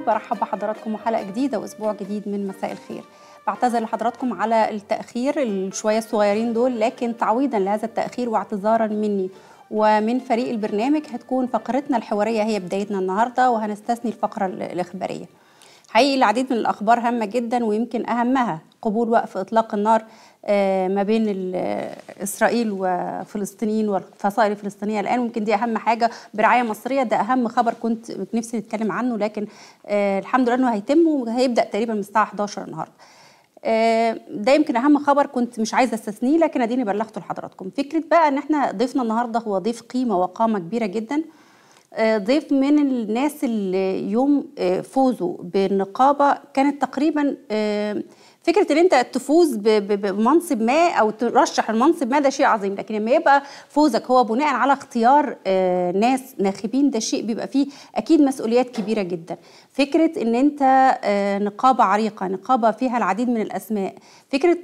برحب بحضراتكم وحلقة جديدة وأسبوع جديد من مساء الخير بعتذر لحضراتكم على التأخير الشوية الصغيرين دول لكن تعويضا لهذا التأخير واعتذارا مني ومن فريق البرنامج هتكون فقرتنا الحوارية هي بدايتنا النهاردة وهنستثني الفقرة الإخبارية حقيقي العديد من الأخبار هامة جدا ويمكن أهمها قبول وقف إطلاق النار آه، ما بين آه، إسرائيل وفلسطينيين والفصائل الفلسطينية الآن ممكن دي أهم حاجة برعاية مصرية ده أهم خبر كنت نفسي نتكلم عنه لكن آه، الحمد لله أنه هيتم وهيبدأ تقريبا من الساعة 11 النهاردة ده يمكن اهم خبر كنت مش عايزه استثنيه لكن اديني بلغته لحضراتكم فكره بقى ان احنا ضيفنا النهارده هو ضيف قيمه وقامه كبيره جدا آه، ضيف من الناس اللي يوم آه، فوزه بالنقابه كانت تقريبا آه، فكره ان انت تفوز بمنصب ما او ترشح المنصب ما ده شيء عظيم لكن لما يبقى فوزك هو بناء على اختيار ناس ناخبين ده شيء بيبقى فيه اكيد مسؤوليات كبيره جدا فكره ان انت نقابه عريقه نقابه فيها العديد من الاسماء فكره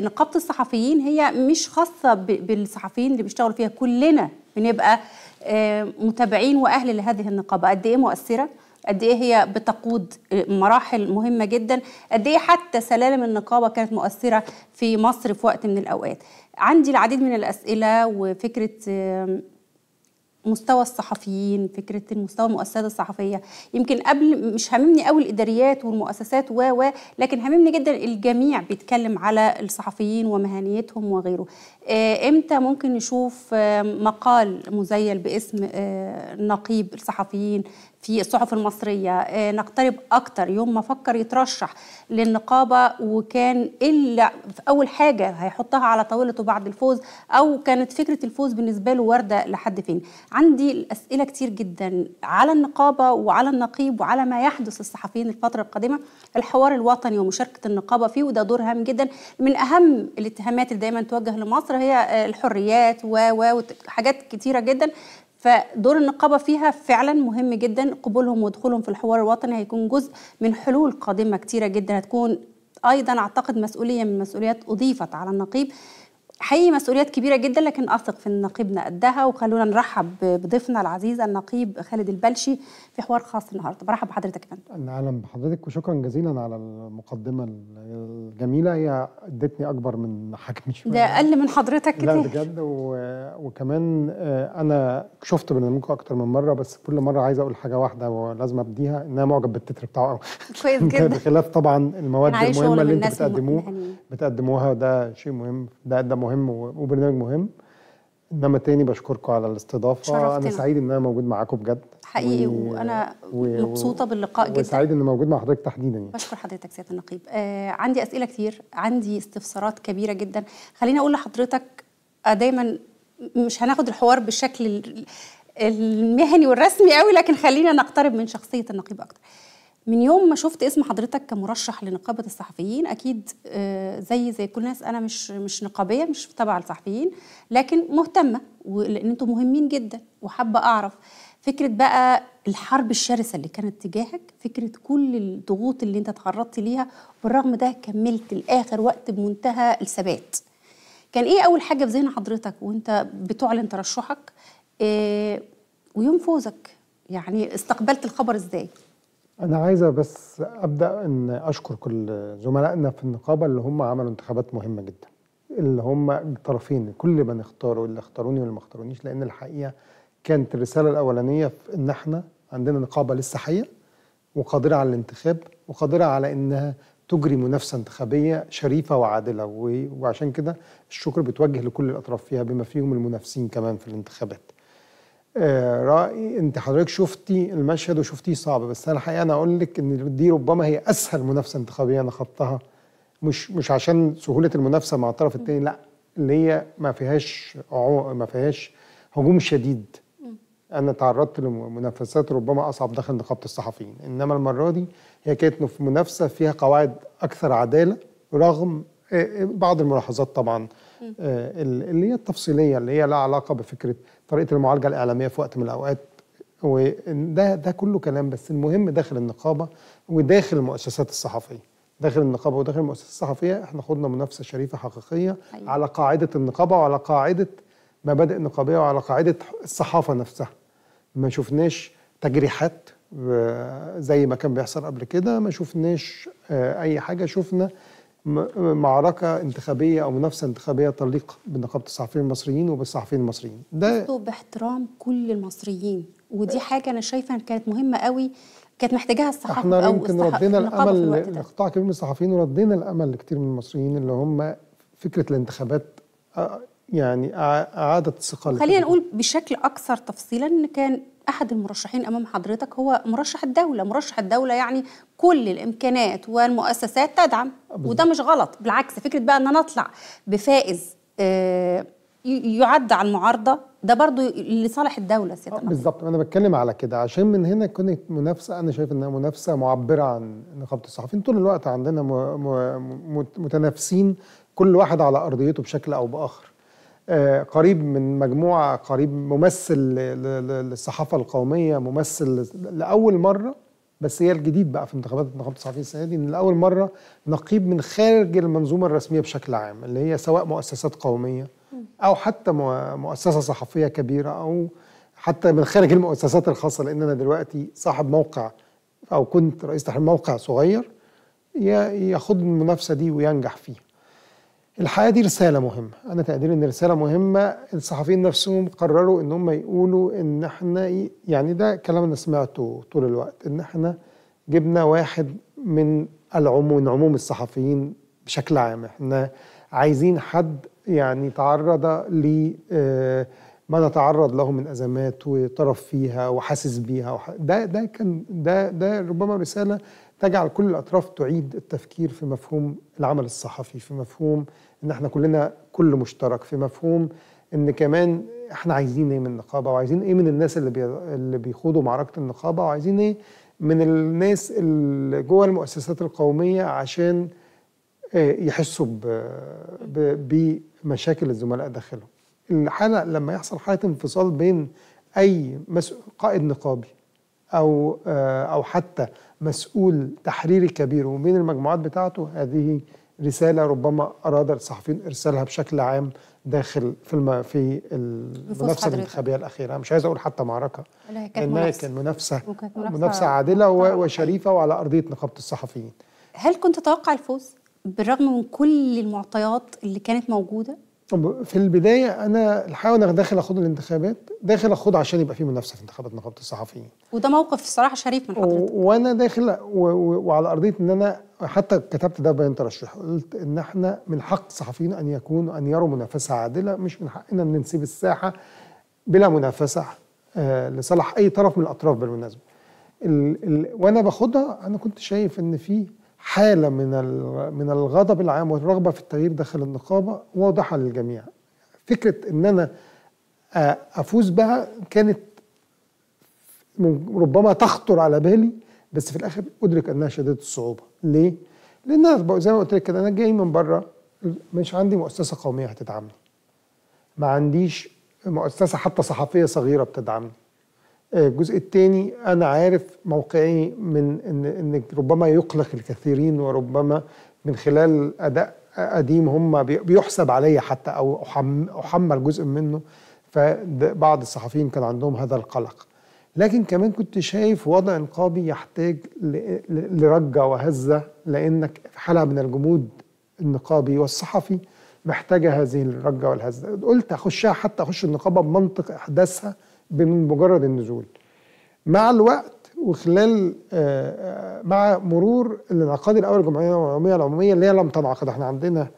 نقابه الصحفيين هي مش خاصه بالصحفيين اللي بيشتغلوا فيها كلنا بنبقى آه، متابعين واهل لهذه النقابه قد ايه مؤثره قد ايه هي بتقود آه، مراحل مهمه جدا قد ايه حتى سلالم النقابه كانت مؤثره في مصر في وقت من الاوقات عندي العديد من الاسئله وفكره مستوى الصحفيين فكره المستوى المؤسسات الصحفيه يمكن قبل مش هاممني قوي الاداريات والمؤسسات و و لكن هاممني جدا الجميع بيتكلم على الصحفيين ومهنيتهم وغيره آه، امتى ممكن نشوف آه، مقال مزيل باسم آه، نقيب الصحفيين في الصحف المصرية آه، نقترب أكتر يوم ما فكر يترشح للنقابة وكان إلا في أول حاجة هيحطها على طاولته بعد الفوز أو كانت فكرة الفوز بالنسبة له واردة لحد فين عندي أسئلة كتير جدا على النقابة وعلى النقيب وعلى ما يحدث الصحفيين الفترة القادمة الحوار الوطني ومشاركة النقابة فيه وده دور هام جدا من أهم الاتهامات اللي دايما توجه لمصر هي آه، الحريات وحاجات كتيرة جدا فدور النقابة فيها فعلا مهم جدا قبولهم ودخولهم في الحوار الوطني هيكون جزء من حلول قادمة كتيرة جدا هتكون أيضا أعتقد مسؤولية من مسؤوليات أضيفت على النقيب حقيقي مسؤوليات كبيرة جدا لكن أثق في نقيبنا قدها وخلونا نرحب بضيفنا العزيز النقيب خالد البلشي في حوار خاص النهاردة برحب بحضرتك يا فندم أهلا بحضرتك وشكرا جزيلا على المقدمة الجميلة هي ادتني أكبر من حجمي شوية ده أقل من حضرتك كتير لا بجد و... وكمان آه، أنا شفت برنامجكم أكتر من مرة بس كل مرة عايز أقول حاجة واحدة ولازم أبديها إن أنا معجب بالتتر بتاعه قوي كويس جدا بخلاف طبعا المواد المهمة اللي أنتوا بتقدموها بتقدموها ده شيء مهم ده ده مهم وبرنامج مهم انما تاني بشكركم على الاستضافه انا سعيد ان انا موجود معاكم بجد حقيقي و... وانا مبسوطه و... باللقاء جدا وسعيد ان موجود مع حضرتك تحديدا يعني بشكر حضرتك سياده النقيب آه عندي اسئله كتير عندي استفسارات كبيره جدا خليني اقول لحضرتك آه، دايما مش هناخد الحوار بالشكل المهني والرسمي قوي لكن خلينا نقترب من شخصيه النقيب اكتر من يوم ما شفت اسم حضرتك كمرشح لنقابه الصحفيين اكيد آه، زي زي كل الناس انا مش مش نقابيه مش تبع الصحفيين لكن مهتمه لان انتم مهمين جدا وحابه اعرف فكره بقى الحرب الشرسه اللي كانت تجاهك فكره كل الضغوط اللي انت تعرضت ليها بالرغم ده كملت لاخر وقت بمنتهى الثبات كان ايه اول حاجه في ذهن حضرتك وانت بتعلن ترشحك إيه ويوم فوزك يعني استقبلت الخبر ازاي أنا عايزة بس أبدأ إن أشكر كل زملائنا في النقابة اللي هم عملوا انتخابات مهمة جدا اللي هم الطرفين كل من اختاروا اللي اختاروني واللي ما اختارونيش لأن الحقيقة كانت الرسالة الأولانية في إن إحنا عندنا نقابة لسه حية وقادرة على الانتخاب وقادرة على إنها تجري منافسة انتخابية شريفة وعادلة وعشان كده الشكر بتوجه لكل الأطراف فيها بما فيهم المنافسين كمان في الانتخابات رأي انت حضرتك شفتي المشهد وشفتيه صعب بس انا الحقيقه انا اقول لك ان دي ربما هي اسهل منافسه انتخابيه انا خضتها مش مش عشان سهوله المنافسه مع الطرف الثاني لا اللي هي ما فيهاش ما فيهاش هجوم شديد انا تعرضت لمنافسات ربما اصعب داخل نقابه الصحفيين انما المره دي هي كانت في منافسه فيها قواعد اكثر عداله رغم آه، آه، بعض الملاحظات طبعا آه، اللي هي التفصيليه اللي هي لها علاقه بفكره طريقه المعالجه الاعلاميه في وقت من الاوقات وده ده كله كلام بس المهم داخل النقابه وداخل المؤسسات الصحفيه داخل النقابه وداخل المؤسسات الصحفيه احنا خدنا منافسه شريفه حقيقيه أيوة. على قاعده النقابه وعلى قاعده مبادئ النقابيه وعلى قاعده الصحافه نفسها ما شفناش تجريحات آه، زي ما كان بيحصل قبل كده ما شفناش آه، اي حاجه شفنا معركه انتخابيه او منافسه انتخابيه طليقه بنقابة الصحفيين المصريين وبالصحفيين المصريين ده باحترام كل المصريين ودي حاجه انا شايفه كانت مهمه قوي كانت محتاجاها الصحافه احنا يمكن ردينا الامل لقطاع كبير من الصحفيين وردينا الامل لكتير من المصريين اللي هم فكره الانتخابات آه، يعني اعاده الثقه خلينا نقول بشكل اكثر تفصيلا ان كان احد المرشحين امام حضرتك هو مرشح الدوله مرشح الدوله يعني كل الامكانات والمؤسسات تدعم وده مش غلط بالعكس فكره بقى ان انا اطلع بفائز آه، يعد على المعارضه ده برضو لصالح الدوله سيادة بالظبط انا بتكلم على كده عشان من هنا كانت منافسه انا شايف انها منافسه معبره عن نقابه الصحفيين طول الوقت عندنا متنافسين كل واحد على ارضيته بشكل او باخر آه، قريب من مجموعه قريب ممثل للصحافه القوميه ممثل لاول مره بس هي الجديد بقى في انتخابات النقابه الصحفيه السنه دي ان لاول مره نقيب من خارج المنظومه الرسميه بشكل عام اللي هي سواء مؤسسات قوميه او حتى مؤسسه صحفيه كبيره او حتى من خارج المؤسسات الخاصه لان انا دلوقتي صاحب موقع او كنت رئيس تحرير موقع صغير ياخد المنافسه دي وينجح فيها الحقيقه دي رساله مهمه انا تقديري ان رساله مهمه الصحفيين نفسهم قرروا ان هم يقولوا ان احنا يعني ده كلام انا سمعته طول الوقت ان احنا جبنا واحد من العموم من عموم الصحفيين بشكل عام احنا عايزين حد يعني تعرض ل آه، ما نتعرض له من ازمات وطرف فيها وحاسس بيها وح... ده ده كان ده ده ربما رساله تجعل كل الاطراف تعيد التفكير في مفهوم العمل الصحفي في مفهوم ان احنا كلنا كل مشترك في مفهوم ان كمان احنا عايزين ايه من النقابه وعايزين ايه من الناس اللي بي... اللي بيخوضوا معركه النقابه وعايزين ايه من الناس اللي جوه المؤسسات القوميه عشان آه، يحسوا ب... بمشاكل الزملاء داخلهم الحاله لما يحصل حاله انفصال بين اي قائد نقابي او آه، او حتى مسؤول تحريري كبير وبين المجموعات بتاعته هذه رساله ربما اراد الصحفيين ارسالها بشكل عام داخل في في المنافسه الانتخابيه الاخيره مش عايز اقول حتى معركه انها كان منافسه منافسه عادله وشريفه وعلى ارضيه نقابه الصحفيين هل كنت تتوقع الفوز بالرغم من كل المعطيات اللي كانت موجوده طب في البدايه انا الحقيقه أنا داخل اخوض الانتخابات داخل اخوض عشان يبقى في منافسه في انتخابات نقابه الصحفيين وده موقف الصراحه شريف من حضرتك وانا داخل وعلى ارضيه ان انا حتى كتبت ده بيان ترشح قلت ان احنا من حق الصحفيين ان يكونوا ان يروا منافسه عادله مش من حقنا ان نسيب الساحه بلا منافسه آه، لصالح اي طرف من الاطراف بالمناسبه ال ال وانا باخدها انا كنت شايف ان في حالة من من الغضب العام والرغبة في التغيير داخل النقابة واضحة للجميع فكرة إن أنا أفوز بها كانت ربما تخطر على بالي بس في الآخر أدرك أنها شديدة الصعوبة ليه؟ لأن زي ما قلت لك كده أنا جاي من بره مش عندي مؤسسة قومية هتدعمني ما عنديش مؤسسة حتى صحفية صغيرة بتدعمني الجزء الثاني انا عارف موقعي من ان ان ربما يقلق الكثيرين وربما من خلال اداء قديم هم بيحسب عليا حتى او احمل جزء منه فبعض الصحفيين كان عندهم هذا القلق لكن كمان كنت شايف وضع انقاذي يحتاج لرجه وهزه لانك في حاله من الجمود النقابي والصحفي محتاجه هذه الرجه والهزه قلت اخشها حتى اخش النقابه بمنطق احداثها بمجرد النزول مع الوقت وخلال آه، آه، مع مرور الانعقاد الاول الجمعيه العموميه العموميه اللي هي لم تنعقد احنا عندنا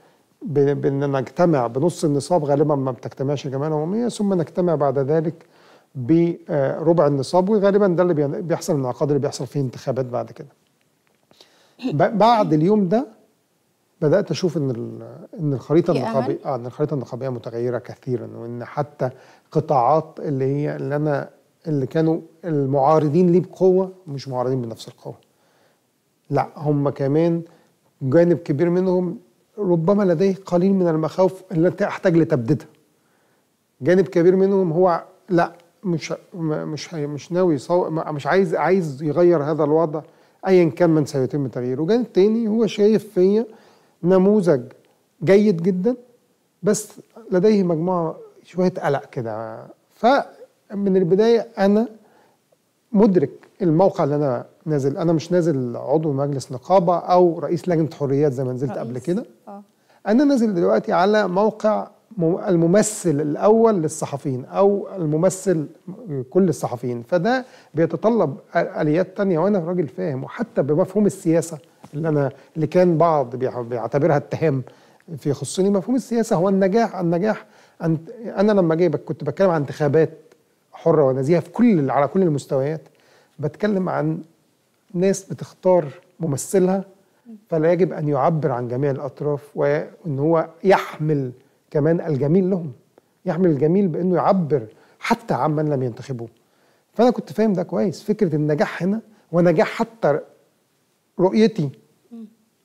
بنجتمع بنص النصاب غالبا ما بتجتمعش الجمعيه العموميه ثم نجتمع بعد ذلك بربع آه، النصاب وغالبا ده اللي بيحصل الانعقاد اللي بيحصل فيه انتخابات بعد كده بعد اليوم ده بدات اشوف ان ان الخريطه النقابيه اه ان الخريطه النقابيه متغيره كثيرا وان حتى قطاعات اللي هي اللي انا اللي كانوا المعارضين ليه بقوه مش معارضين بنفس القوه لا هم كمان جانب كبير منهم ربما لديه قليل من المخاوف التي احتاج لتبديدها جانب كبير منهم هو لا مش مش مش ناوي مش عايز عايز يغير هذا الوضع ايا كان من سيتم تغييره جانب تاني هو شايف فيا نموذج جيد جدا بس لديه مجموعه شويه قلق كده فمن البدايه انا مدرك الموقع اللي انا نازل انا مش نازل عضو مجلس نقابه او رئيس لجنه حريات زي ما نزلت رئيس. قبل كده آه. انا نازل دلوقتي على موقع الممثل الاول للصحفيين او الممثل كل الصحفيين فده بيتطلب اليات تانية وانا راجل فاهم وحتى بمفهوم السياسه اللي انا اللي كان بعض بيعتبرها اتهام في يخصني مفهوم السياسه هو النجاح النجاح أن انا لما جاي كنت بتكلم عن انتخابات حره ونزيهه في كل على كل المستويات بتكلم عن ناس بتختار ممثلها فلا يجب ان يعبر عن جميع الاطراف وان هو يحمل كمان الجميل لهم يحمل الجميل بانه يعبر حتى عمن لم ينتخبوه فانا كنت فاهم ده كويس فكره النجاح هنا ونجاح حتى رؤيتي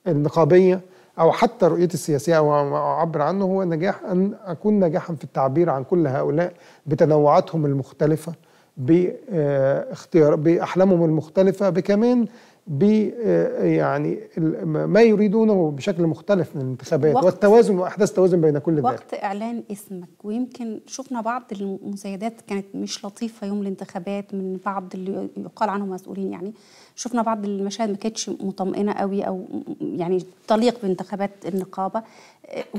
النقابيه او حتى رؤيتي السياسيه او اعبر عنه هو نجاح ان اكون ناجحا في التعبير عن كل هؤلاء بتنوعاتهم المختلفه باختيار آه، باحلامهم المختلفه بكمان ب آه، يعني ما يريدونه بشكل مختلف من الانتخابات والتوازن واحداث توازن بين كل ذلك وقت اعلان اسمك ويمكن شفنا بعض المزايدات كانت مش لطيفه يوم الانتخابات من بعض اللي يقال عنهم مسؤولين يعني شفنا بعض المشاهد ما كانتش مطمئنه قوي او يعني تليق بانتخابات النقابه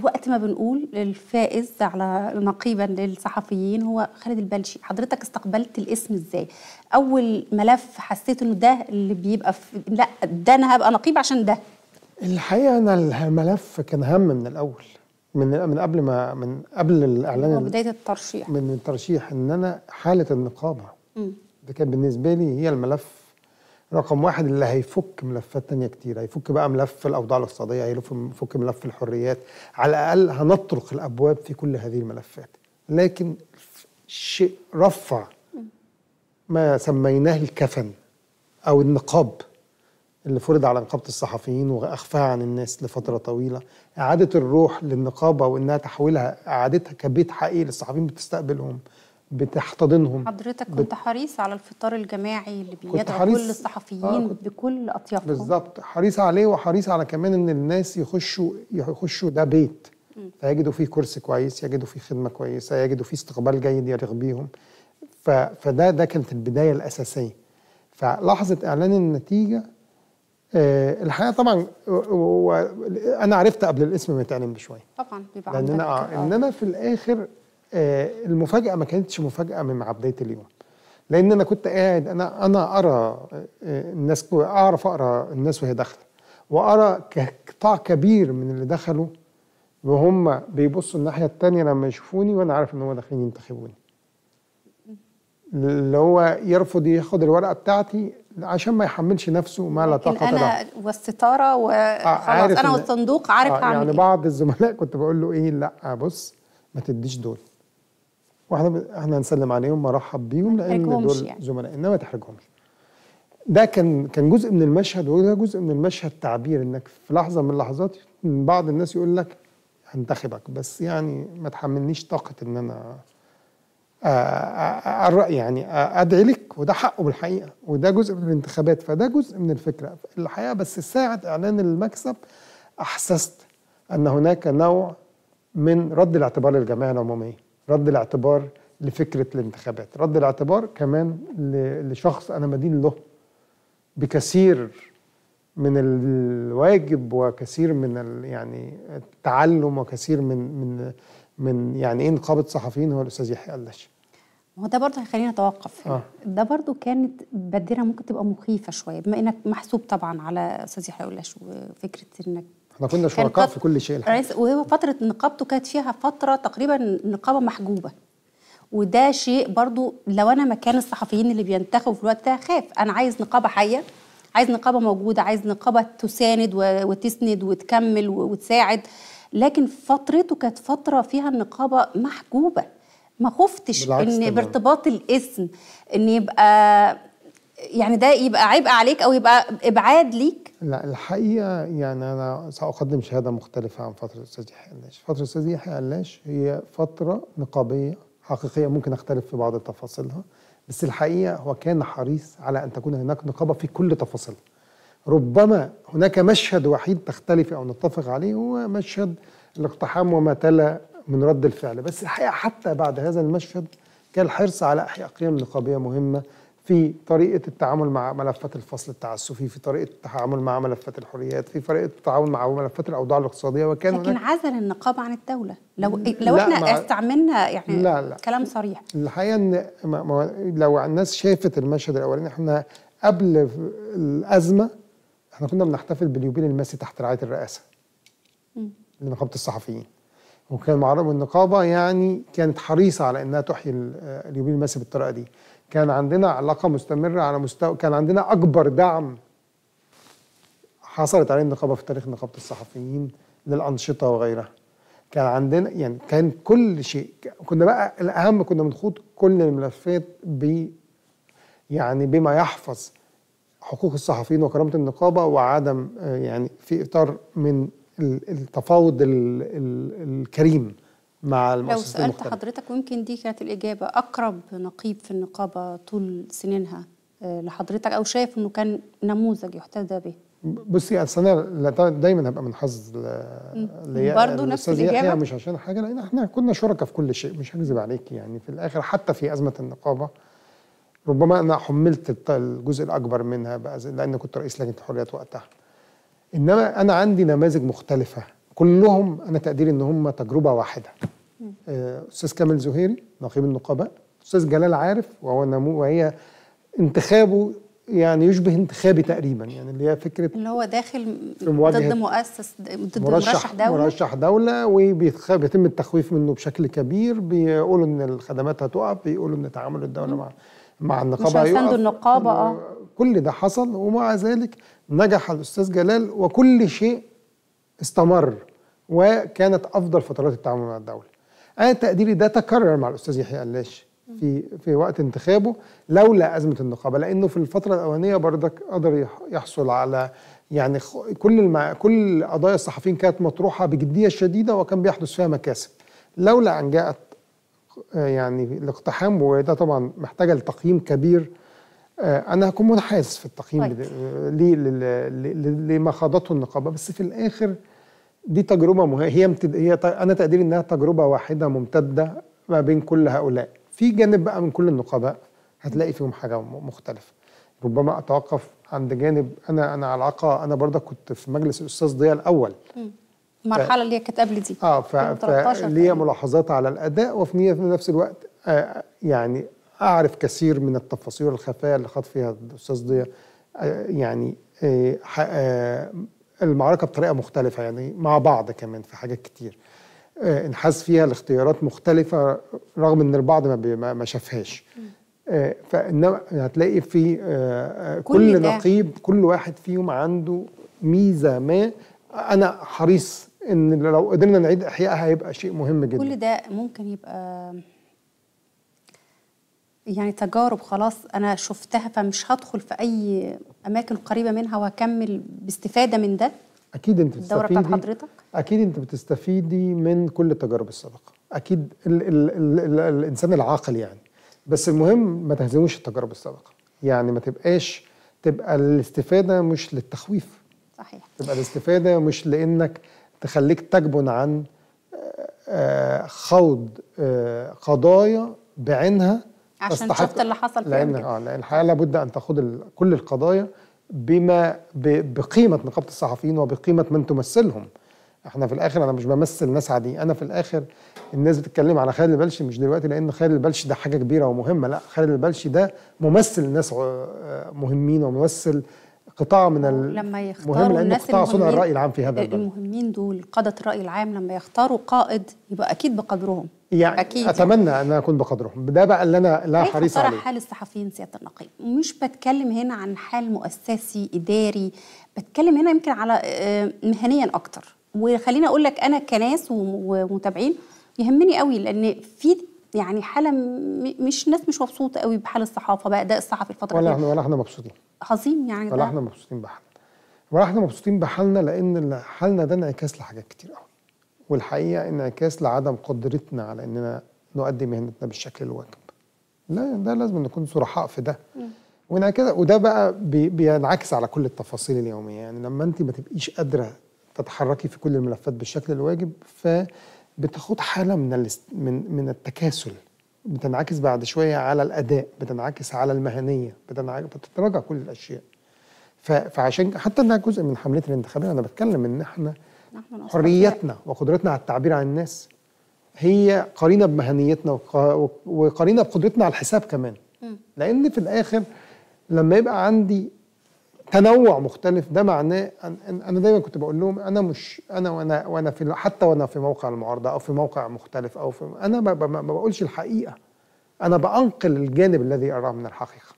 وقت ما بنقول الفائز على نقيبا للصحفيين هو خالد البلشي حضرتك استقبلت الاسم ازاي اول ملف حسيت انه ده اللي بيبقى في لا ده انا هبقى نقيب عشان ده الحقيقه انا الملف كان هم من الاول من من قبل ما من قبل الاعلان بدايه الترشيح من الترشيح ان انا حاله النقابه م. ده كان بالنسبه لي هي الملف رقم واحد اللي هيفك ملفات تانية كتير هيفك بقى ملف الأوضاع الاقتصادية هيفك ملف الحريات على الأقل هنطرق الأبواب في كل هذه الملفات لكن شيء رفع ما سميناه الكفن أو النقاب اللي فرض على نقابة الصحفيين وأخفاها عن الناس لفترة طويلة إعادة الروح للنقابة وإنها تحويلها إعادتها كبيت حقيقي للصحفيين بتستقبلهم بتحتضنهم حضرتك كنت بت... حريص على الفطار الجماعي اللي بيدعو حريص... كل الصحفيين آه بكل اطيافهم بالظبط حريص عليه وحريص على كمان ان الناس يخشوا يخشوا ده بيت فيجدوا فيه كرسي كويس يجدوا فيه خدمه كويسه يجدوا فيه استقبال جيد يرغب بيهم ف... فده ده كانت البدايه الاساسيه فلحظه اعلان النتيجه آه الحقيقه طبعا و... انا عرفت قبل الاسم ما يتعلن بشويه طبعا بيبقى لان انا ان آه، انا في الاخر آه، المفاجاه ما كانتش مفاجاه من عبديه اليوم لان انا كنت قاعد انا انا ارى آه، الناس اعرف اقرا الناس وهي داخله وارى قطاع كبير من اللي دخلوا وهم بيبصوا الناحيه التانية لما يشوفوني وانا عارف ان هم داخلين ينتخبوني اللي هو يرفض ياخد الورقه بتاعتي عشان ما يحملش نفسه ما لا طاقه انا له. والستاره وخلاص آه، انا والصندوق عارف اعمل يعني إيه. بعض الزملاء كنت بقول له ايه لا بص ما تديش دول واحنا احنا هنسلم عليهم مرحب بيهم لان دول يعني. زملاء انما تحرجهمش ده كان كان جزء من المشهد وده جزء من المشهد تعبير انك في لحظه من اللحظات بعض الناس يقول لك هنتخبك بس يعني ما تحملنيش طاقه ان انا يعني ادعي لك وده حقه بالحقيقه وده جزء من الانتخابات فده جزء من الفكره الحقيقه بس ساعه اعلان المكسب احسست ان هناك نوع من رد الاعتبار للجمعيه العموميه رد الاعتبار لفكره الانتخابات رد الاعتبار كمان لشخص انا مدين له بكثير من الواجب وكثير من يعني التعلم وكثير من من من يعني ايه نقابه صحفيين هو الاستاذ يحيى اللاشي هو ده برضه هيخليني اتوقف آه. ده برضه كانت بادره ممكن تبقى مخيفه شويه بما انك محسوب طبعا على استاذ يحيى اللاشي وفكره انك احنا كنا شركاء في كل شيء الحقيقة. وهو فتره نقابته كانت فيها فتره تقريبا نقابه محجوبه وده شيء برضو لو انا مكان الصحفيين اللي بينتخبوا في الوقت ده خاف انا عايز نقابه حيه عايز نقابه موجوده عايز نقابه تساند وتسند وتكمل وتساعد لكن فترته كانت فتره فيها النقابه محجوبه ما خفتش ان بارتباط الاسم ان يبقى يعني ده يبقى عبء عليك او يبقى ابعاد ليك لا الحقيقه يعني انا ساقدم شهاده مختلفه عن فتره الاستاذ يحيى علاش، فتره الاستاذ يحيى علاش هي فتره نقابيه حقيقيه ممكن اختلف في بعض تفاصيلها بس الحقيقه هو كان حريص على ان تكون هناك نقابه في كل تفاصيلها. ربما هناك مشهد وحيد تختلف او نتفق عليه هو مشهد الاقتحام وما تلا من رد الفعل، بس الحقيقه حتى بعد هذا المشهد كان الحرص على احياء قيم نقابيه مهمه في طريقه التعامل مع ملفات الفصل التعسفي في طريقه التعامل مع ملفات الحريات في طريقه التعامل مع ملفات الاوضاع الاقتصاديه وكان لكن عزل النقاب عن الدوله لو لو احنا استعملنا يعني لا لا كلام صريح الحقيقه ان لو الناس شافت المشهد الاولاني احنا قبل الازمه احنا كنا بنحتفل باليوبيل الماسي تحت رعايه الرئاسه لنقابه الصحفيين وكان معرض النقابه يعني كانت حريصه على انها تحيي اليوبيل الماسي بالطريقه دي كان عندنا علاقه مستمره على مستوى كان عندنا اكبر دعم حصلت عليه النقابه في تاريخ نقابه الصحفيين للانشطه وغيرها كان عندنا يعني كان كل شيء كنا بقى الاهم كنا بنخوض كل الملفات ب يعني بما يحفظ حقوق الصحفيين وكرامه النقابه وعدم آه، يعني في اطار من التفاوض الكريم مع لو سألت المختلفة. حضرتك ويمكن دي كانت الإجابة أقرب نقيب في النقابة طول سنينها آه، لحضرتك أو شايف إنه كان نموذج يحتذى به بصي اصل انا دايما هبقى من حظ ليا برضه نفس الاجابه مش عشان حاجه لان احنا كنا شركاء في كل شيء مش هكذب عليك يعني في الاخر حتى في ازمه النقابه ربما انا حملت الجزء الاكبر منها بقى لان كنت رئيس لجنه الحريات وقتها انما انا عندي نماذج مختلفه كلهم انا تقديري ان هم تجربه واحده آه، استاذ كامل زهيري نقيب النقباء استاذ جلال عارف وهو نمو وهي انتخابه يعني يشبه انتخابي تقريبا يعني اللي هي فكره اللي هو داخل ضد مؤسس ضد مرشح دوله مرشح دوله وبيتم التخويف منه بشكل كبير بيقولوا ان الخدمات هتقف بيقولوا ان تعامل الدوله مع مع النقابه مش هيساندوا النقابه اه كل ده حصل ومع ذلك نجح الاستاذ جلال وكل شيء استمر وكانت افضل فترات التعامل مع الدوله انا آه، تقديري ده تكرر مع الاستاذ يحيى قلاش في في وقت انتخابه لولا ازمه النقابه لانه في الفتره الاولانيه بردك قدر يحصل على يعني كل المع... كل قضايا الصحفيين كانت مطروحه بجديه شديده وكان بيحدث فيها مكاسب لولا ان جاءت آه، يعني الاقتحام وده طبعا محتاجه لتقييم كبير آه، انا هكون منحاز في التقييم طيب. لما خاضته النقابه بس في الاخر دي تجربه مه... هي امتد... هي ت... انا تقديري انها تجربه واحده ممتده ما بين كل هؤلاء في جانب بقى من كل النقباء هتلاقي فيهم حاجه مختلفه ربما اتوقف عند جانب انا انا علاقه انا برضه كنت في مجلس الاستاذ ضياء الاول المرحله ف... اللي كانت قبل دي اه ف... ليا ملاحظات على الاداء وفي نفس الوقت آه يعني اعرف كثير من التفاصيل الخفيه اللي خاض فيها الاستاذ ضياء آه يعني آه المعركة بطريقة مختلفة يعني مع بعض كمان في حاجات كتير انحاز آه، فيها لاختيارات مختلفة رغم ان البعض ما, ما شافهاش آه، فانما هتلاقي في آه، كل, كل نقيب كل واحد فيهم عنده ميزة ما انا حريص ان لو قدرنا نعيد احيائها هيبقى شيء مهم جدا كل ده ممكن يبقى يعني تجارب خلاص انا شفتها فمش هدخل في اي اماكن قريبه منها واكمل باستفاده من ده اكيد انت بتستفيدي الدوره بتاعت حضرتك اكيد انت بتستفيدي من كل التجارب السابقه اكيد الـ الـ الـ الـ الانسان العاقل يعني بس المهم ما تهزموش التجارب السابقه يعني ما تبقاش تبقى الاستفاده مش للتخويف صحيح تبقى الاستفاده مش لانك تخليك تجبن عن آه، آه، خوض آه، قضايا بعينها عشان شفت اللي حصل لأن اه لأن الحقيقة لابد أن تأخذ كل القضايا بما بقيمة نقابة الصحفيين وبقيمة من تمثلهم احنا في الاخر انا مش بمثل ناس عاديين انا في الاخر الناس بتتكلم على خالد البلشي مش دلوقتي لان خالد البلشي ده حاجه كبيره ومهمه لا خالد البلشي ده ممثل ناس آه، مهمين وممثل قطاع من لما يختاروا الناس قطاع صنع الراي العام في هذا البلد المهمين دول قاده الراي العام لما يختاروا قائد يبقى اكيد بقدرهم يعني أكيد اتمنى يعني. ان اكون بقدرهم ده بقى اللي انا لا حريص عليه حال الصحفيين سياده النقيب مش بتكلم هنا عن حال مؤسسي اداري بتكلم هنا يمكن على آه، مهنيا اكتر وخليني اقول لك انا كناس ومتابعين يهمني قوي لان في يعني حاله مش ناس مش مبسوطه قوي بحال الصحافه باداء ده الصحفي الفتره ولا احنا ولا احنا مبسوطين عظيم يعني ولا احنا مبسوطين بحالنا ولا احنا مبسوطين بحالنا لان حالنا ده انعكاس لحاجات كتير قوي والحقيقه انعكاس لعدم قدرتنا على اننا نؤدي مهنتنا بالشكل الواجب لا ده لازم نكون صرحاء في ده وانعكاس وده بقى بي بينعكس على كل التفاصيل اليوميه يعني لما انت ما تبقيش قادره تتحركي في كل الملفات بالشكل الواجب فبتاخد حاله من من من التكاسل بتنعكس بعد شويه على الاداء بتنعكس على المهنيه بتنعكس بتتراجع كل الاشياء فعشان حتى انها جزء من حملتي الانتخابيه انا بتكلم ان احنا حريتنا وقدرتنا على التعبير عن الناس هي قرينه بمهنيتنا وقرينه بقدرتنا على الحساب كمان م. لان في الاخر لما يبقى عندي تنوع مختلف ده معناه انا دايما كنت بقول لهم انا مش انا وانا وانا في حتى وانا في موقع المعارضه او في موقع مختلف او في انا ما, ما بقولش الحقيقه انا بانقل الجانب الذي اراه من الحقيقه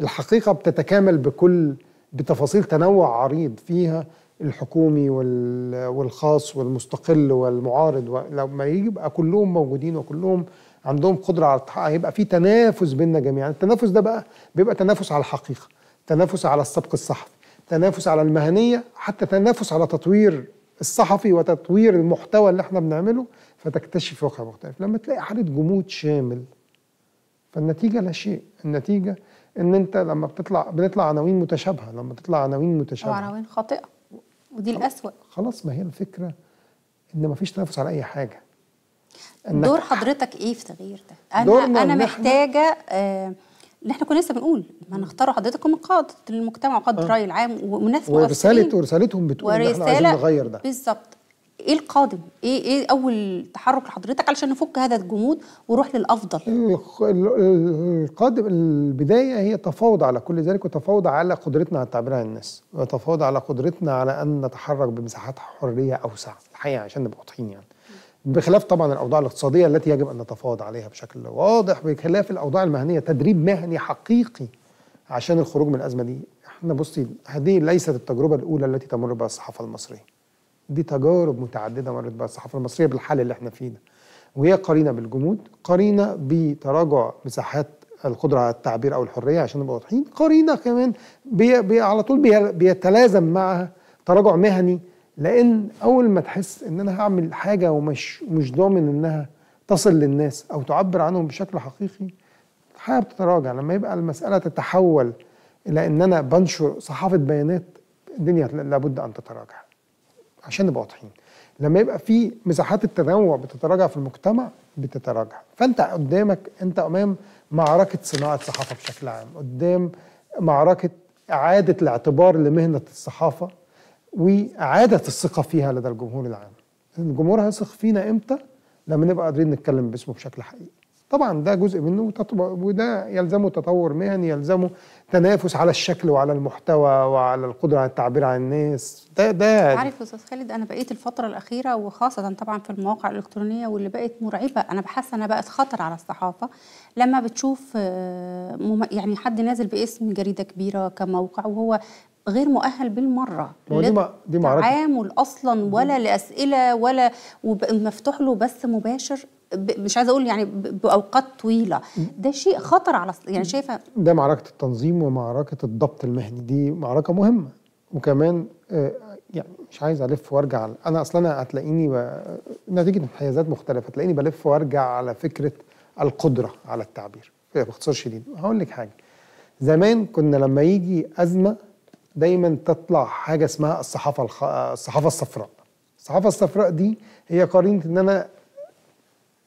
الحقيقه بتتكامل بكل بتفاصيل تنوع عريض فيها الحكومي والخاص والمستقل والمعارض لما يبقى كلهم موجودين وكلهم عندهم قدره على التحقق هيبقى في تنافس بيننا جميعا التنافس ده بقى بيبقى تنافس على الحقيقه تنافس على السبق الصحفي تنافس على المهنيه حتى تنافس على تطوير الصحفي وتطوير المحتوى اللي احنا بنعمله فتكتشف واقع مختلف لما تلاقي حاله جمود شامل فالنتيجه لا شيء النتيجه ان انت لما بتطلع بنطلع عناوين متشابهه لما تطلع عناوين متشابهه عناوين خاطئه ودي الأسوأ خلاص ما هي الفكرة إن ما فيش تنافس على أي حاجة دور حضرتك إيه في تغيير ده؟ أنا أنا محتاجة آه اللي احنا كنا لسه بنقول ما نختاروا حضرتكم قادة المجتمع وقادة آه. الرأي العام وناس ورسالة ورسالتهم بتقول ورسالة احنا عايزين نغير ده بالظبط ايه القادم ايه ايه اول تحرك لحضرتك علشان نفك هذا الجمود ونروح للافضل القادم البدايه هي تفاوض على كل ذلك وتفاوض على قدرتنا على التعبير عن الناس وتفاوض على قدرتنا على ان نتحرك بمساحات حريه اوسع الحقيقه عشان نبقى واضحين يعني بخلاف طبعا الاوضاع الاقتصاديه التي يجب ان نتفاوض عليها بشكل واضح بخلاف الاوضاع المهنيه تدريب مهني حقيقي عشان الخروج من الازمه دي احنا بصي هذه ليست التجربه الاولى التي تمر بها الصحافه المصريه دي تجارب متعدده مرت بها الصحافه المصريه بالحال اللي احنا فيه ده وهي قرينه بالجمود قرينه بتراجع مساحات القدره على التعبير او الحريه عشان نبقى واضحين قرينه كمان بي بي على طول بي بيتلازم معها تراجع مهني لان اول ما تحس ان انا هعمل حاجه ومش مش ضامن انها تصل للناس او تعبر عنهم بشكل حقيقي الحياه بتتراجع لما يبقى المساله تتحول الى ان انا بنشر صحافه بيانات الدنيا لابد ان تتراجع عشان نبقى واضحين لما يبقى في مساحات التنوع بتتراجع في المجتمع بتتراجع فانت قدامك انت امام معركه صناعه صحافه بشكل عام قدام معركه اعاده الاعتبار لمهنه الصحافه واعاده الثقه فيها لدى الجمهور العام الجمهور هيثق فينا امتى لما نبقى قادرين نتكلم باسمه بشكل حقيقي طبعا ده جزء منه وده يلزمه تطور مهني يلزمه تنافس على الشكل وعلى المحتوى وعلى القدره على التعبير عن الناس ده ده عارف يا استاذ خالد انا بقيت الفتره الاخيره وخاصه طبعا في المواقع الالكترونيه واللي بقت مرعبه انا بحس انها بقت خطر على الصحافه لما بتشوف آه، يعني حد نازل باسم جريده كبيره كموقع وهو غير مؤهل بالمره دي دي معركه تعامل اصلا ولا لاسئله ولا ومفتوح له بث مباشر مش عايزه اقول يعني باوقات طويله ده شيء خطر على يعني شايفه ده معركه التنظيم ومعركه الضبط المهني دي معركه مهمه وكمان آه، يعني مش عايز الف وارجع انا اصلا انا هتلاقيني ب... نتيجه انحيازات مختلفه هتلاقيني بلف وارجع على فكره القدره على التعبير إيه، باختصار شديد هقول لك حاجه زمان كنا لما يجي ازمه دايما تطلع حاجه اسمها الصحافه الخ... آه، الصحافه الصفراء الصحافه الصفراء دي هي قرينه ان انا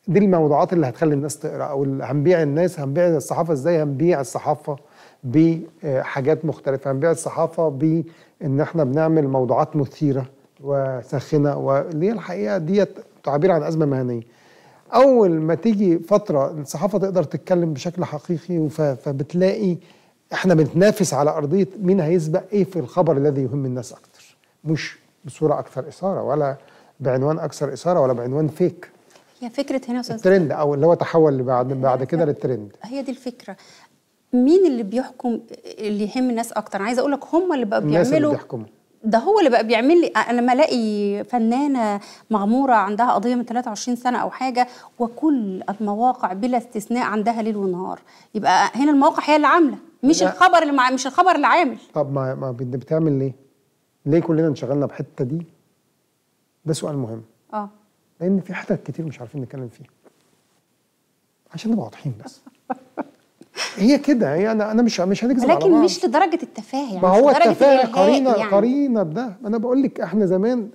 دي الموضوعات اللي هتخلي الناس تقرا او هنبيع الناس هنبيع الصحافه ازاي هنبيع الصحافه بحاجات آه، مختلفه هنبيع الصحافه بان احنا بنعمل موضوعات مثيره وساخنه واللي هي الحقيقه ديت تعبير عن ازمه مهنيه اول ما تيجي فتره الصحافه تقدر تتكلم بشكل حقيقي فبتلاقي احنا بنتنافس على ارضيه مين هيسبق ايه في الخبر الذي يهم الناس اكتر مش بصوره اكثر اثاره ولا بعنوان اكثر اثاره ولا بعنوان فيك هي فكره هنا استاذ الترند او اللي هو تحول بعد بعد كده للترند هي دي الفكره مين اللي بيحكم اللي يهم الناس اكتر انا عايزه اقول لك هم اللي بقوا بيعملوا الناس اللي بيحكموا ده هو اللي بقى بيعمل لي انا لما الاقي فنانه مغموره عندها قضيه من 23 سنه او حاجه وكل المواقع بلا استثناء عندها ليل ونهار يبقى هنا المواقع هي اللي عامله مش لا. الخبر اللي مع... مش الخبر اللي عامل طب ما ما بتعمل ليه؟ ليه كلنا انشغلنا بحتة دي؟ ده سؤال مهم اه لان في حتت كتير مش عارفين نتكلم فيها عشان نبقى واضحين بس هي كده هي انا انا مش مش هنكذب لكن مش لدرجه التفاهه يعني ما هو التفاهه قرينه يعني. قرينه بده ما انا بقول لك احنا زمان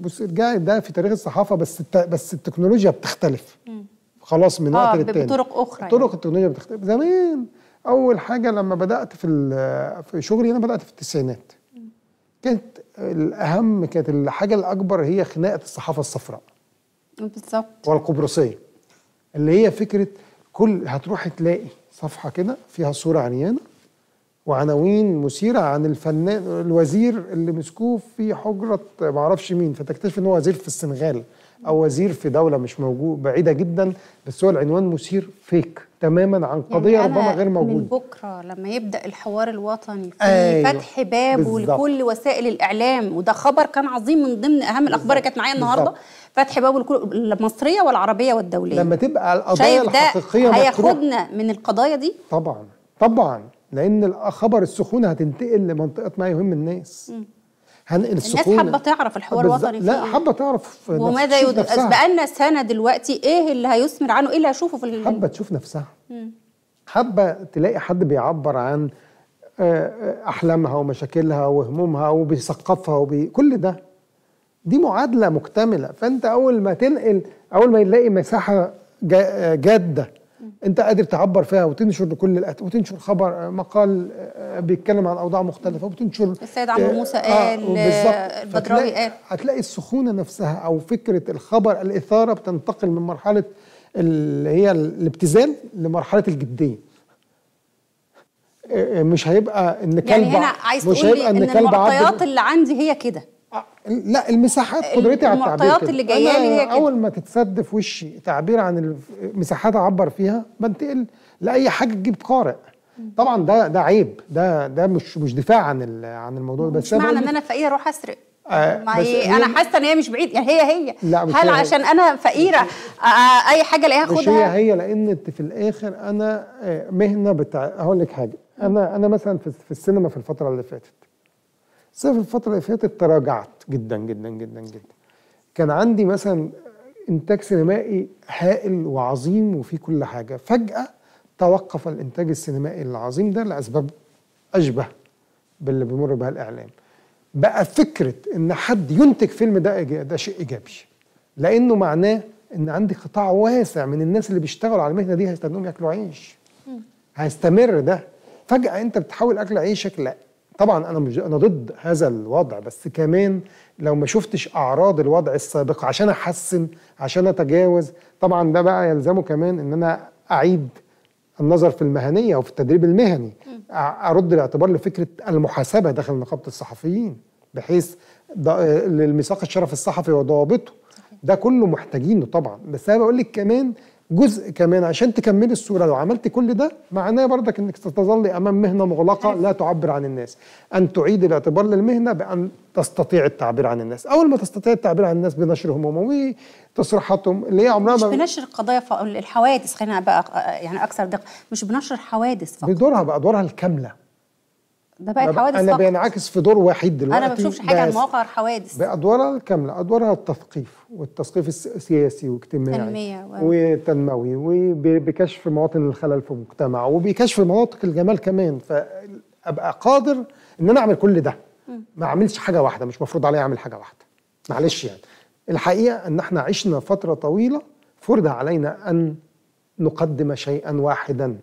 بص ارجع ده في تاريخ الصحافه بس الت... بس التكنولوجيا بتختلف م. خلاص من وقت آه للتاني بطرق اخرى يعني. طرق يعني. التكنولوجيا بتختلف زمان اول حاجه لما بدات في في شغلي انا بدات في التسعينات كانت الاهم كانت الحاجه الاكبر هي خناقه الصحافه الصفراء بالظبط والقبرصيه اللي هي فكره كل هتروح تلاقي صفحه كده فيها صوره عريانه وعناوين مثيره عن الفنان الوزير اللي مسكوه في حجره معرفش مين فتكتشف ان هو وزير في السنغال او وزير في دوله مش موجود بعيده جدا بس هو العنوان مثير فيك تماما عن يعني قضيه يعني ربما غير موجوده من بكره لما يبدا الحوار الوطني في أيوه فتح بابه لكل وسائل الاعلام وده خبر كان عظيم من ضمن اهم الاخبار اللي كانت معايا النهارده بالزبط. فتح باب المصريه والعربيه والدوليه لما تبقى القضايا الحقيقيه هياخدنا من القضايا دي طبعا طبعا لان خبر السخونه هتنتقل لمنطقه ما يهم الناس م. هنقل الناس حابه تعرف الحوار الوطني لا إيه. حابه تعرف وماذا بقى بقالنا سنه دلوقتي ايه اللي هيثمر عنه ايه اللي هشوفه في حابه تشوف نفسها حابه تلاقي حد بيعبر عن آه، آه، احلامها ومشاكلها وهمومها وبيثقفها وبي... كل ده دي معادله مكتمله فانت اول ما تنقل اول ما يلاقي مساحه جاده انت قادر تعبر فيها وتنشر لكل الأت... وتنشر خبر مقال آه، بيتكلم عن اوضاع مختلفه وتنشر السيد عمرو موسى آه، آه، قال آه البدراوي قال هتلاقي السخونه نفسها او فكره الخبر الاثاره بتنتقل من مرحله اللي هي الابتذال لمرحله الجديه مش هيبقى ان يعني كلب يعني هنا عايز تقول ان, إن المعطيات اللي عندي هي كده آه، لا المساحات قدرتي على التعبير المعطيات اللي جايه لي هي كده اول ما تتسد في وشي تعبير عن المساحات اعبر فيها بنتقل لاي حاجه تجيب قارئ طبعا ده ده عيب ده ده مش مش دفاع عن عن الموضوع بس مش معنى ان انا فقيره اروح اسرق آه ما هي انا حاسه ان هي مش بعيد يعني هي هي لا مش هل هي عشان انا فقيره آه،, آه اي حاجه الاقيها اخدها مش هي هي لان في الاخر انا آه، مهنه بتاع هقول لك حاجه انا انا مثلا في السينما في الفتره اللي فاتت بس في الفترة اللي فاتت تراجعت جدا جدا جدا جدا كان عندي مثلا إنتاج سينمائي هائل وعظيم وفي كل حاجة فجأة توقف الإنتاج السينمائي العظيم ده لأسباب أشبه باللي بيمر بها الإعلام بقى فكرة إن حد ينتج فيلم ده ده شيء إيجابي لأنه معناه إن عندي قطاع واسع من الناس اللي بيشتغلوا على المهنة دي هيستنوهم ياكلوا عيش هيستمر ده فجأة أنت بتحول أكل عيشك لأ طبعا انا مش انا ضد هذا الوضع بس كمان لو ما شفتش اعراض الوضع السابق عشان احسن عشان اتجاوز طبعا ده بقى يلزمه كمان ان انا اعيد النظر في المهنيه وفي التدريب المهني ارد الاعتبار لفكره المحاسبه داخل نقابه الصحفيين بحيث للميثاق الشرف الصحفي وضوابطه ده كله محتاجينه طبعا بس انا بقول لك كمان جزء كمان عشان تكملي الصوره لو عملت كل ده معناه برضك انك ستظلي امام مهنه مغلقه لا تعبر عن الناس ان تعيد الاعتبار للمهنه بان تستطيع التعبير عن الناس اول ما تستطيع التعبير عن الناس بنشر همومهم وتصريحاتهم اللي هي عمرها مش بنشر القضايا الحوادث خلينا بقى يعني اكثر دقه مش بنشر حوادث فقط بدورها بقى دورها الكامله ده بقت حوادث انا بينعكس في دور وحيد دلوقتي انا ما بشوفش حاجه عن مواقع الحوادث بادوارها الكامله ادوارها التثقيف والتثقيف السياسي واجتماعي تنمية وتنموي وبكشف مواطن الخلل في المجتمع وبكشف مناطق الجمال كمان فابقى قادر ان انا اعمل كل ده ما اعملش حاجه واحده مش مفروض عليا اعمل حاجه واحده معلش يعني الحقيقه ان احنا عشنا فتره طويله فرض علينا ان نقدم شيئا واحدا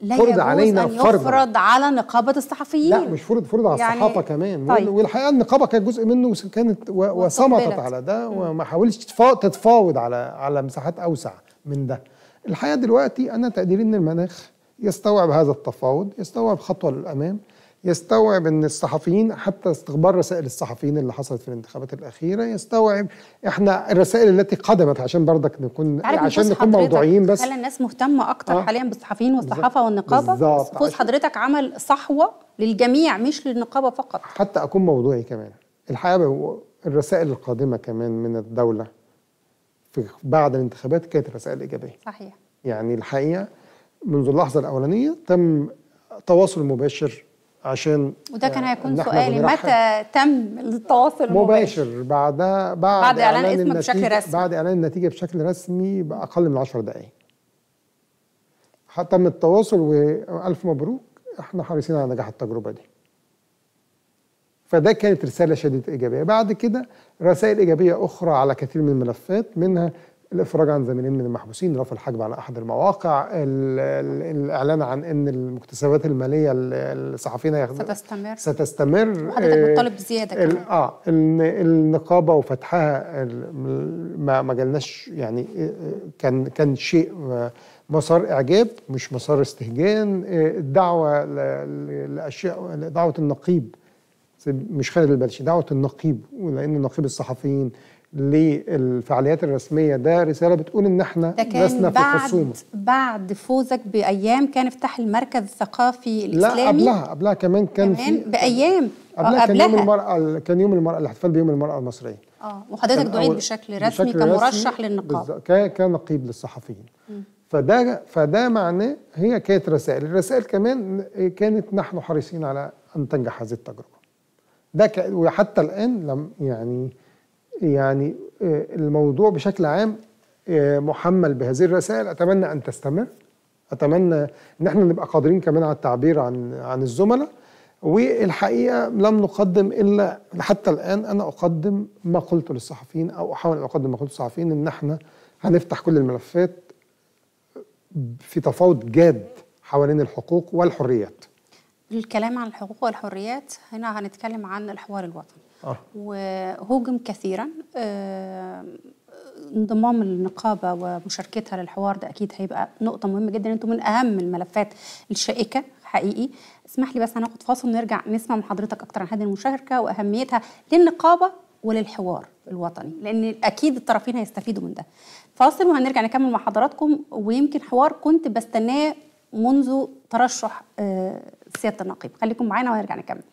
لا فرض علينا أن فرض يفرض على نقابه الصحفيين لا مش فرض فرض على يعني الصحافه كمان طيب. والحقيقه النقابه كانت جزء منه كانت وصمتت على ده وما حاولتش تتفاوض على على مساحات اوسع من ده الحقيقه دلوقتي انا تقديري ان المناخ يستوعب هذا التفاوض يستوعب خطوه للامام يستوعب ان الصحفيين حتى استخبار رسائل الصحفيين اللي حصلت في الانتخابات الاخيره يستوعب احنا الرسائل التي قدمت عشان برضك نكون عشان نكون موضوعيين بس خلى الناس مهتمه اكتر آه. حاليا بالصحفيين والصحافه والنقابه بالظبط فوز حضرتك عمل صحوه للجميع مش للنقابه فقط حتى اكون موضوعي كمان الحقيقه الرسائل القادمه كمان من الدوله في بعد الانتخابات كانت رسائل ايجابيه صحيح يعني الحقيقه منذ اللحظه الاولانيه تم تواصل مباشر عشان وده كان آه، هيكون سؤالي متى تم التواصل المباشر, مباشر بعدها بعد, بعد اعلان, إعلان اسمك بشكل رسمي بعد اعلان النتيجه بشكل رسمي باقل من 10 دقائق تم التواصل والف مبروك احنا حريصين على نجاح التجربه دي فده كانت رساله شديده ايجابيه بعد كده رسائل ايجابيه اخرى على كثير من الملفات منها الافراج عن زميلين من المحبوسين رفع الحجب على احد المواقع الاعلان عن ان المكتسبات الماليه الصحفيين هياخدوها ستستمر ستستمر وحضرتك بتطالب آه، بزياده كمان اه النقابه وفتحها ما ما جالناش يعني آه، كان كان شيء آه، مسار اعجاب مش مسار استهجان الدعوه لاشياء دعوه النقيب مش خالد البلشي دعوه النقيب لان نقيب الصحفيين للفعاليات الرسميه ده رساله بتقول ان احنا لسنا في خصومه بعد فوزك بايام كان افتح المركز الثقافي الاسلامي لا قبلها قبلها كمان كان كمان في بايام آه، قبلها, قبلها آه، كان يوم المراه كان يوم المراه الاحتفال بيوم المراه المصريه اه وحضرتك دعيت بشكل رسمي بشكل كمرشح للنقاب كنقيب للصحفيين فده فده معناه هي كانت رسائل الرسائل كمان كانت نحن حريصين على ان تنجح هذه التجربه ده وحتى الان لم يعني يعني آه، الموضوع بشكل عام آه، محمل بهذه الرسائل اتمنى ان تستمر اتمنى ان احنا نبقى قادرين كمان على التعبير عن عن الزملاء والحقيقه لم نقدم الا حتى الان انا اقدم ما قلته للصحفيين او احاول ان اقدم ما قلته للصحفيين ان احنا هنفتح كل الملفات في تفاوض جاد حوالين الحقوق والحريات. الكلام عن الحقوق والحريات هنا هنتكلم عن الحوار الوطني. آه. وهوجم كثيرا آه، انضمام النقابة ومشاركتها للحوار ده أكيد هيبقى نقطة مهمة جدا أنتم من أهم الملفات الشائكة حقيقي اسمح لي بس هناخد فاصل ونرجع نسمع من حضرتك أكتر عن هذه المشاركة وأهميتها للنقابة وللحوار الوطني لأن أكيد الطرفين هيستفيدوا من ده فاصل وهنرجع نكمل مع حضراتكم ويمكن حوار كنت بستناه منذ ترشح آه، سيادة النقيب خليكم معانا وهنرجع نكمل